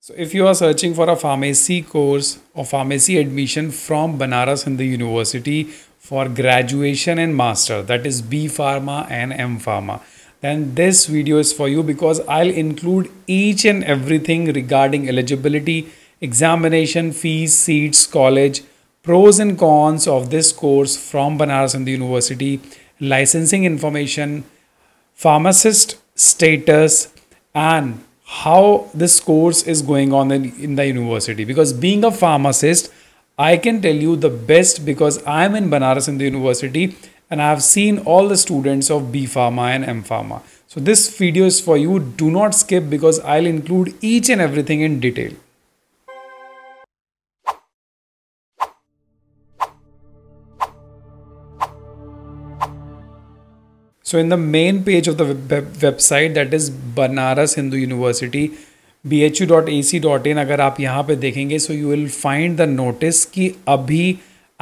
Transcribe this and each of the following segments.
So if you are searching for a pharmacy course or pharmacy admission from Banaras Hindu University for graduation and master that is B Pharma and M Pharma then this video is for you because I'll include each and everything regarding eligibility, examination, fees, seats, college, pros and cons of this course from Banaras Hindu University, licensing information, pharmacist status and how this course is going on in, in the university because being a pharmacist i can tell you the best because i'm in banaras in the university and i have seen all the students of b pharma and m pharma so this video is for you do not skip because i'll include each and everything in detail so in the main page of the website that is Banaras Hindu university B H U dot A C dot in अगर आप यहाँ पर देखेंगे so you will find the notice कि अभी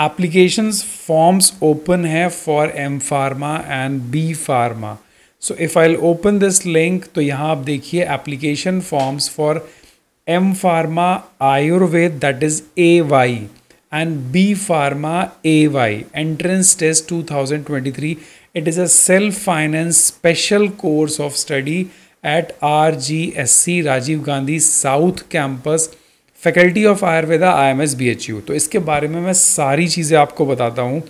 applications forms open है for M pharma and B pharma so if I open this link तो यहाँ आप देखिए application forms for M pharma Ayurveda that is A Y and B pharma A Y entrance test two thousand twenty three it is a self finance special course of study at R G S C Rajiv Gandhi south campus faculty of Ayurveda I M S B H U तो इसके बारे में मैं सारी चीज़ें आपको बताता हूँ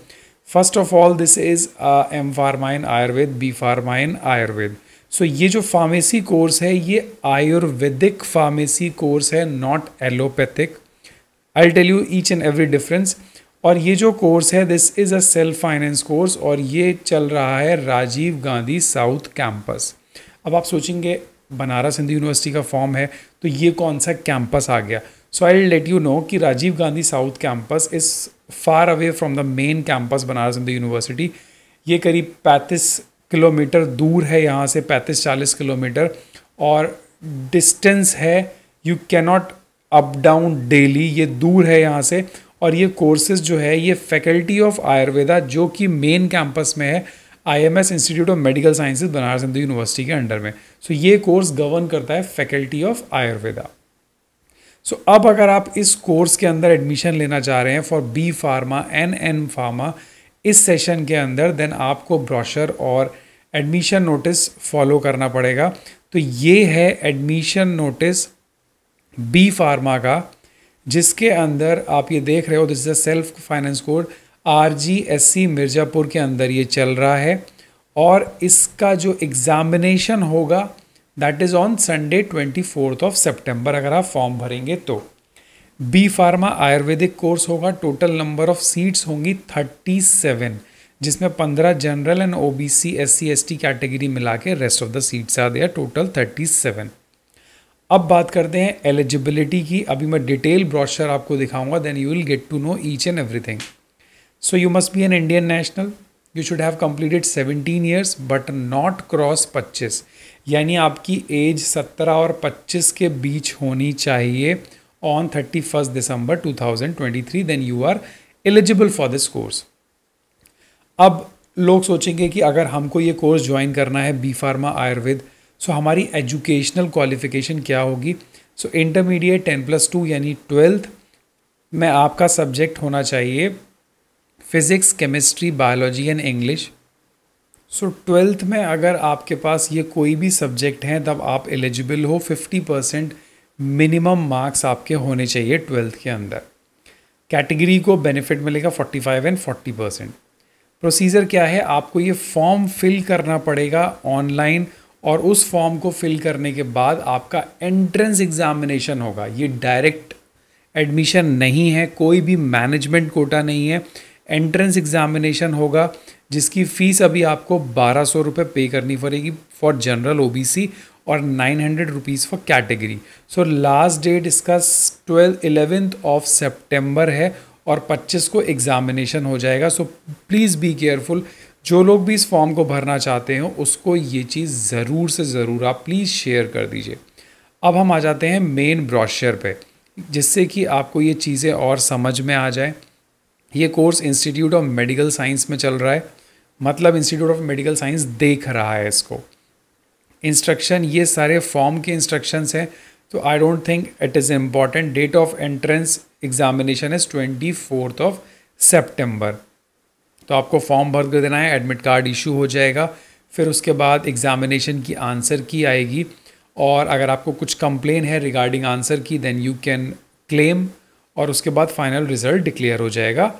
first of all this is M pharma in Ayurveda B pharma in Ayurveda so ये जो फार्मेसी कोर्स है ये आयुर्वेदिक फार्मेसी कोर्स है not allopathic I tell you each and every difference और ये जो कोर्स है this is a self finance course और ये चल रहा है राजीव गांधी साउथ कैंपस अब आप सोचेंगे बनारस हिंदू यूनिवर्सिटी का फॉर्म है तो ये कौन सा कैंपस आ गया so I let you know कि Rajiv Gandhi south campus is far away from the main campus Banaras Hindu university ये करीब पैंतीस किलोमीटर दूर है यहाँ से पैंतीस चालीस किलोमीटर और डिस्टेंस है you cannot up down daily ये दूर है यहाँ से और ये कोर्सेज जो है ये फैकल्टी ऑफ आयुर्वेदा जो कि मेन कैंपस में है I M S institute of medical sciences Banaras Hindu university के अंडर में सो so, ये कोर्स गवर्न करता है फैकल्टी ऑफ आयुर्वेदा सो अब अगर आप इस कोर्स के अंदर एडमिशन लेना चाह रहे हैं for B pharma N N pharma इस सेशन के अंदर देन आपको ब्रॉशर और एडमिशन नोटिस फॉलो करना पड़ेगा तो ये है एडमिशन नोटिस बी फार्मा का जिसके अंदर आप ये देख रहे हो this is a self finance code R G S C Mirzapur के अंदर ये चल रहा है और इसका जो एग्ज़ामिनेशन होगा that is on Sunday twenty fourth of September अगर आप फॉर्म भरेंगे तो बी फार्मा आयुर्वेदिक कोर्स होगा टोटल नंबर ऑफ सीट्स होंगी थर्टी सेवन जिसमें पंद्रह general and O B C S C S T category मिला के रेस्ट ऑफ द सीट्स आ गया टोटल थर्टी सेवन अब बात करते हैं एलिजिबिलिटी की अभी मैं डिटेल ब्रॉशर आपको दिखाऊंगा then you will get to know each and everything so you must be an Indian national you should have completed 17 years but not cross 25 यानी आपकी एज 17 और 25 के बीच होनी चाहिए on thirty first December 2023 then you are eligible for this course अब लोग सोचेंगे कि अगर हमको ये कोर्स ज्वाइन करना है बी फार्मा आयुर्वेद सो हमारी एजुकेशनल क्वालिफिकेशन क्या होगी so intermediate ten plus two यानी ट्वेल्थ में आपका सब्जेक्ट होना चाहिए physics chemistry biology and English so twelfth में अगर आपके पास ये कोई भी सब्जेक्ट हैं तब आप एलिजिबल हो फिफ्टी परसेंट मिनिमम मार्क्स आपके होने चाहिए ट्वेल्थ के अंदर कैटेगरी को बेनिफिट मिलेगा forty five and forty percent procedure क्या है आपको ये फॉर्म फिल करना पड़ेगा ऑनलाइन और उस फॉर्म को फिल करने के बाद आपका एंट्रेंस एग्जामिनेशन होगा ये डायरेक्ट एडमिशन नहीं है कोई भी मैनेजमेंट कोटा नहीं है एंट्रेंस एग्जामिनेशन होगा जिसकी फ़ीस अभी आपको बारह सौ रुपये पे करनी पड़ेगी फॉर जनरल ओबीसी और nine hundred rupees for category so last date इसका ट्वेल्थ एलेवेंथ ऑफ सेप्टेम्बर है और पच्चीस को एग्ज़ामिनेशन हो जाएगा सो प्लीज़ बी केयरफुल जो लोग भी इस फॉर्म को भरना चाहते हो उसको ये चीज़ ज़रूर से ज़रूर आप प्लीज़ शेयर कर दीजिए अब हम आ जाते हैं मेन ब्रॉशर पे जिससे कि आपको ये चीज़ें और समझ में आ जाए ये course institute of medical science में चल रहा है मतलब इंस्टीट्यूट ऑफ मेडिकल साइंस देख रहा है इसको इंस्ट्रक्शन ये सारे फॉर्म के इंस्ट्रक्शंस हैं तो I don't think it is important date of entrance examination is twenty fourth of September तो आपको फॉर्म भर कर देना है एडमिट कार्ड इशू हो जाएगा फिर उसके बाद एग्ज़ामिनेशन की आंसर की आएगी और अगर आपको कुछ कंप्लेन है regarding answer key then you can claim और उसके बाद फाइनल रिज़ल्ट डिक्लेयर हो जाएगा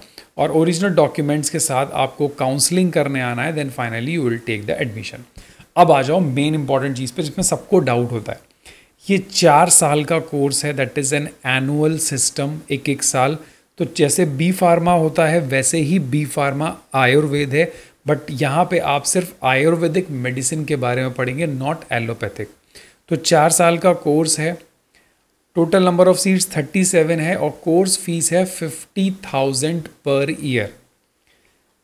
और ओरिजिनल डॉक्यूमेंट्स के साथ आपको काउंसलिंग करने आना है then finally you will take the admission अब आ जाओ मेन इंपॉर्टेंट चीज़ पर जिसमें सबको डाउट होता है ये चार साल का कोर्स है that is an annual system एक एक साल तो जैसे बी फार्मा होता है वैसे ही बी फार्मा आयुर्वेद है बट यहाँ पे आप सिर्फ आयुर्वेदिक मेडिसिन के बारे में पढ़ेंगे नॉट एलोपैथिक तो चार साल का कोर्स है total number of seats thirty seven है और कोर्स फीस है फिफ्टी थाउजेंड पर ईयर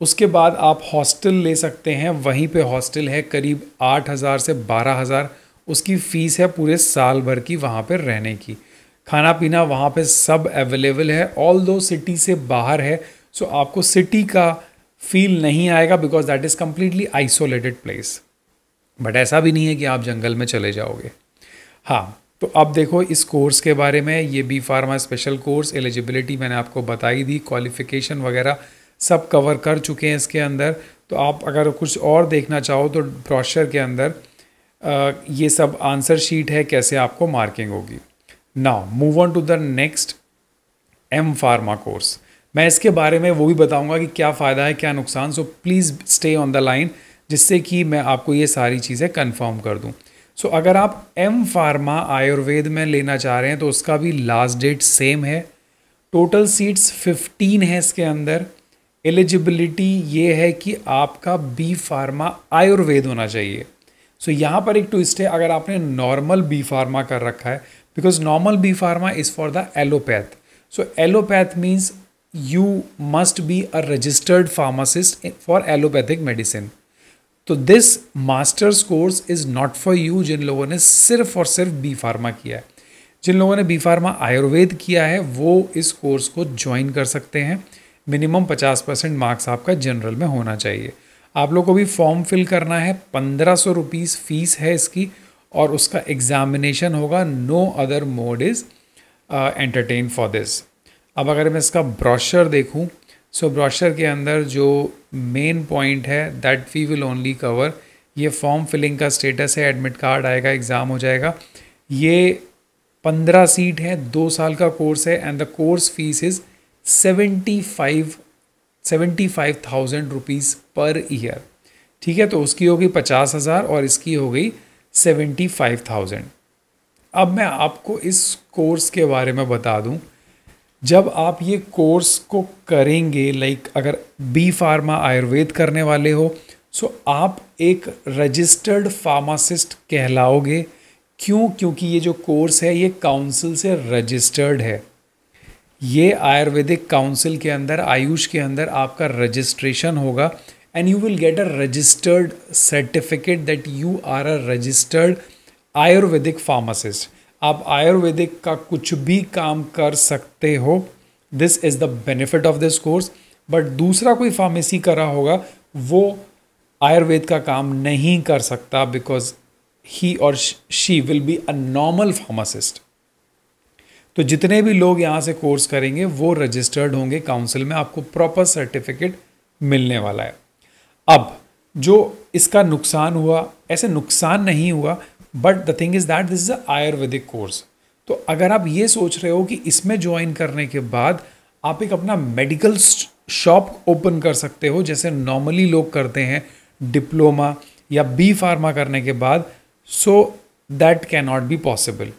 उसके बाद आप हॉस्टल ले सकते हैं वहीं पे हॉस्टल है करीब आठ हज़ार से बारह हज़ार उसकी फ़ीस है पूरे साल भर की वहाँ पर रहने की खाना पीना वहाँ पे सब अवेलेबल है ऑल दो सिटी से बाहर है सो so आपको सिटी का फील नहीं आएगा because that is completely isolated place but ऐसा भी नहीं है कि आप जंगल में चले जाओगे हाँ तो अब देखो इस कोर्स के बारे में ये B pharma special course eligibility मैंने आपको बताई दी क्वालिफिकेशन वगैरह सब कवर कर चुके हैं इसके अंदर तो आप अगर कुछ और देखना चाहो तो ब्रॉशर के अंदर आ, ये सब आंसर शीट है कैसे आपको मार्किंग होगी now move on to the next M pharma course मैं इसके बारे में वो भी बताऊंगा कि क्या फ़ायदा है क्या नुकसान so please stay on the line जिससे कि मैं आपको ये सारी चीज़ें कंफर्म कर दूं सो so, अगर आप एम फार्मा आयुर्वेद में लेना चाह रहे हैं तो उसका भी लास्ट डेट सेम है टोटल सीट्स फिफ्टीन है इसके अंदर एलिजिबिलिटी ये है कि आपका बी फार्मा आयुर्वेद होना चाहिए सो so, यहाँ पर एक ट्विस्ट है अगर आपने नॉर्मल बी फार्मा कर रखा है because normal B pharma is for the allopath. So allopath means you must be a registered pharmacist for allopathic medicine. तो this masters course is not for you जिन लोगों ने सिर्फ और सिर्फ बी फार्मा किया है जिन लोगों ने बी फार्मा आयुर्वेद किया है वो इस कोर्स को ज्वाइन कर सकते हैं मिनिमम 50 परसेंट मार्क्स आपका जनरल में होना चाहिए आप लोग को भी फॉर्म फिल करना है पंद्रह सौ रुपीज़ फीस है इसकी और उसका एग्जामिनेशन होगा no other mode is entertain for this अब अगर मैं इसका ब्रॉशर देखूं सो so ब्रॉशर के अंदर जो मेन पॉइंट है that we will only cover ये फॉर्म फिलिंग का स्टेटस है एडमिट कार्ड आएगा एग्ज़ाम हो जाएगा ये पंद्रह सीट है दो साल का कोर्स है and the course fees is seventy five seventy five thousand rupees per year ठीक है तो उसकी होगी पचास हज़ार और इसकी हो गई सेवेंटी फाइव थाउजेंड अब मैं आपको इस कोर्स के बारे में बता दूं जब आप ये कोर्स को करेंगे लाइक अगर बी फार्मा आयुर्वेद करने वाले हो सो आप एक रजिस्टर्ड फार्मासिस्ट कहलाओगे क्यों क्योंकि ये जो कोर्स है ये काउंसिल से रजिस्टर्ड है ये आयुर्वेदिक काउंसिल के अंदर आयुष के अंदर आपका रजिस्ट्रेशन होगा and you will get a registered certificate that you are a registered Ayurvedic pharmacist आप आयुर्वेदिक का कुछ भी काम कर सकते हो this is the benefit of this course but दूसरा कोई फार्मेसी कर रहा होगा वो आयुर्वेद का काम नहीं कर सकता बिकॉज ही और she will be a normal pharmacist तो जितने भी लोग यहाँ से कोर्स करेंगे वो रजिस्टर्ड होंगे काउंसिल में आपको प्रॉपर सर्टिफिकेट मिलने वाला है अब जो इसका नुकसान हुआ ऐसे नुकसान नहीं हुआ but the thing is that this is a Ayurvedic course तो अगर आप ये सोच रहे हो कि इसमें ज्वाइन करने के बाद आप एक अपना मेडिकल शॉप ओपन कर सकते हो जैसे नॉर्मली लोग करते हैं डिप्लोमा या बी फार्मा करने के बाद so that can not be possible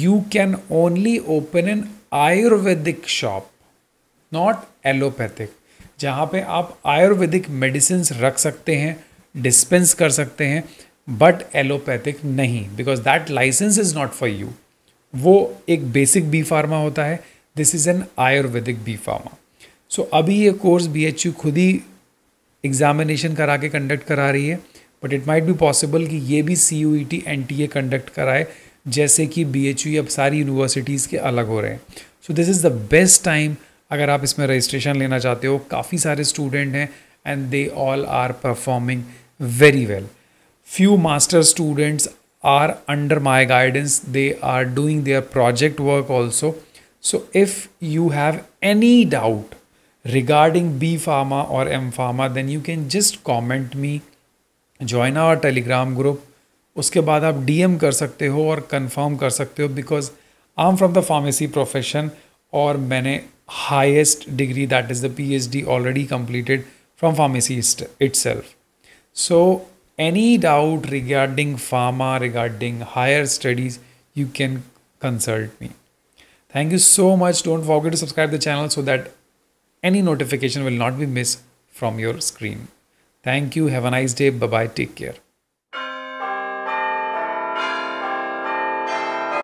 you can only open an Ayurvedic shop not allopathic जहाँ पे आप आयुर्वेदिक मेडिसिन रख सकते हैं डिस्पेंस कर सकते हैं बट एलोपैथिक नहीं because that licence is not for you वो एक बेसिक बी फार्मा होता है this is an Ayurvedic B pharma so अभी ये कोर्स बी एच यू खुद ही एग्जामिनेशन करा के कंडक्ट करा रही है but it might be possible कि ये भी C U E T N T A conduct कराए जैसे कि बी एच यू अब सारी यूनिवर्सिटीज़ के अलग हो रहे हैं so this is the best time अगर आप इसमें रजिस्ट्रेशन लेना चाहते हो काफ़ी सारे स्टूडेंट हैं and they all are performing very well few master students are under my guidance they are doing their project work also so if you have any doubt regarding B pharma और M pharma then you can just comment me join our Telegram group उसके बाद आप M कर सकते हो और confirm कर सकते हो I am from the pharmacy profession और मैंने highest degree that is the phd already completed from pharmacy itself so any doubt regarding pharma regarding higher studies you can consult me thank you so much don't forget to subscribe the channel so that any notification will not be missed from your screen thank you have a nice day bye bye take care